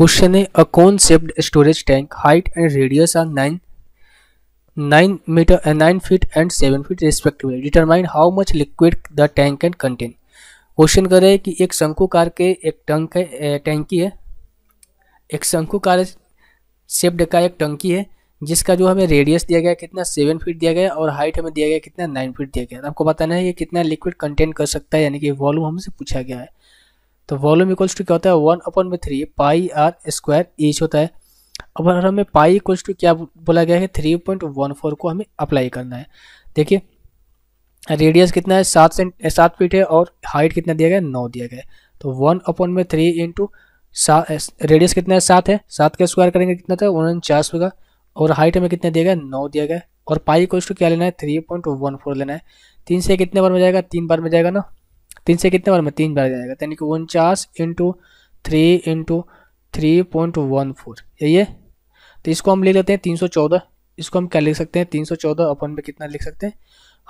question है uh cone shaped storage tank height and radius are nine nine metre nine feet and seven feet respectively determine how much liquid the tank and contain question कर रहे हैं कि एक शंकुकार के एक टंक है टैंकी है एक शंकुकार सेप्ड का एक टंकी है जिसका जो हमें रेडियस दिया गया कितना सेवन फीट दिया गया और हाइट हमें दिया गया कितना नाइन फीट दिया गया आपको बताना है ये कितना लिक्विड कंटेन कर सकता है यानी कि वॉल्यूम हमसे पूछा गया है तो वॉल्यूम इक्वल्स टू क्या होता है वन अपॉन में three pi r square h होता है अब हमें पाई इक्वल्स टू क्या बोला गया है थ्री पॉइंट वन फोर को हमें अप्लाई करना है देखिए रेडियस कितना है सात सेंट सात फीट है और हाइट कितना दिया गया है नौ दिया गया है तो वन अपॉन में थ्री इंटू रेडियस कितना है सात है सात का स्क्वायर करेंगे कितना था उनचास होगा और हाइट हमें कितना दिया गया नौ दिया गया और पाई टू क्या लेना है थ्री पॉइंट वन फोर लेना है तीन से कितने बार में जाएगा तीन बार में जाएगा ना तीन से कितने बार में तीन बार जाएगा यानी कि उनचास into three into three point one four यही है तो इसको हम लिख लेते हैं तीन सौ चौदह इसको हम क्या लिख सकते हैं तीन सौ चौदह अपन में कितना लिख सकते हैं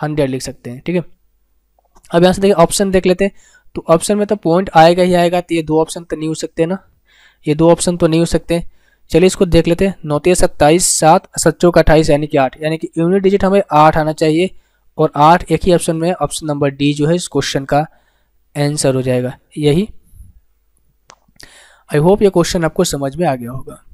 हंड्रेड लिख सकते हैं ठीक है अब यहाँ से देखिए ऑप्शन देख लेते हैं तो ऑप्शन में तो पॉइंट आएगा ही आएगा तो ये दो ऑप्शन तो नहीं हो सकते ना ये दो ऑप्शन तो नहीं हो सकते चलिए इसको देख लेते हैं नौते सत्ताईस सात सच्चों का अट्ठाईस यानी कि आठ यानी कि यूनिट डिजिट हमें आठ आना चाहिए और आठ एक ही ऑप्शन में ऑप्शन नंबर डी जो है इस क्वेश्चन का आंसर हो जाएगा यही आई होप ये क्वेश्चन आपको समझ में आ गया होगा